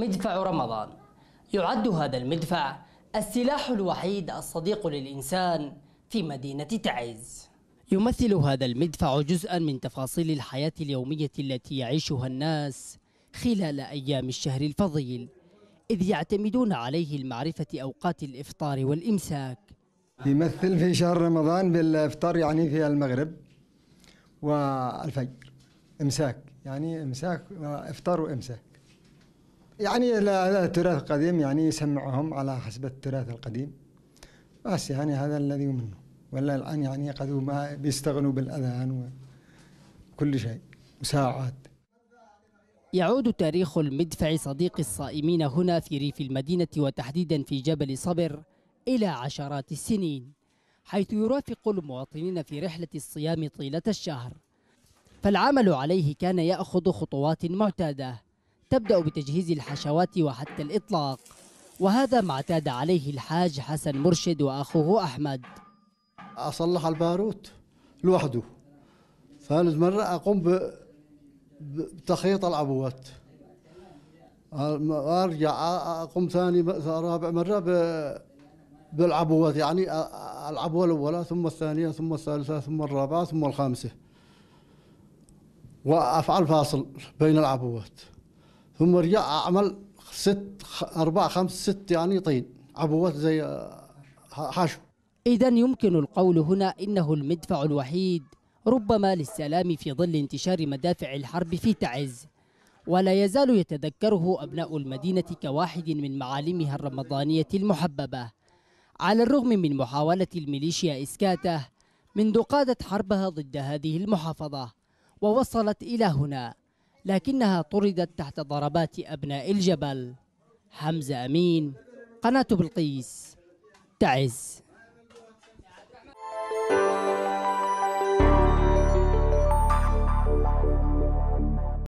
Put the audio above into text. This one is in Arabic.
مدفع رمضان يعد هذا المدفع السلاح الوحيد الصديق للإنسان في مدينة تعز يمثل هذا المدفع جزءا من تفاصيل الحياة اليومية التي يعيشها الناس خلال أيام الشهر الفضيل إذ يعتمدون عليه المعرفة أوقات الإفطار والإمساك يمثل في شهر رمضان بالإفطار يعني في المغرب والفجر إمساك يعني إمساك إفطار وإمساك يعني تراث قديم يعني يسمعهم على حسب التراث القديم بس يعني هذا الذي منه ولا الآن يعني قد ما بيستغنوا بالأذان وكل شيء وساعات يعود تاريخ المدفع صديق الصائمين هنا في ريف المدينة وتحديدا في جبل صبر إلى عشرات السنين حيث يرافق المواطنين في رحلة الصيام طيلة الشهر فالعمل عليه كان يأخذ خطوات معتاده تبدأ بتجهيز الحشوات وحتى الإطلاق وهذا ما اعتاد عليه الحاج حسن مرشد وأخوه أحمد أصلح الباروت لوحده ثالث مرة أقوم بتخيط العبوات أرجع أقوم ثاني رابع مرة بالعبوات يعني العبوة الأولى ثم الثانية ثم الثالثة ثم الرابعة ثم الخامسة وأفعل فاصل بين العبوات هم رجع عمل ست اربع خمس ست يعني طين عبوات زي آه، حشو إذا يمكن القول هنا إنه المدفع الوحيد ربما للسلام في ظل انتشار مدافع الحرب في تعز ولا يزال يتذكره أبناء المدينة كواحد من معالمها الرمضانية المحببة على الرغم من محاولة الميليشيا إسكاته منذ قادت حربها ضد هذه المحافظة ووصلت إلى هنا لكنها طردت تحت ضربات أبناء الجبل حمزة أمين قناة بلقيس تعز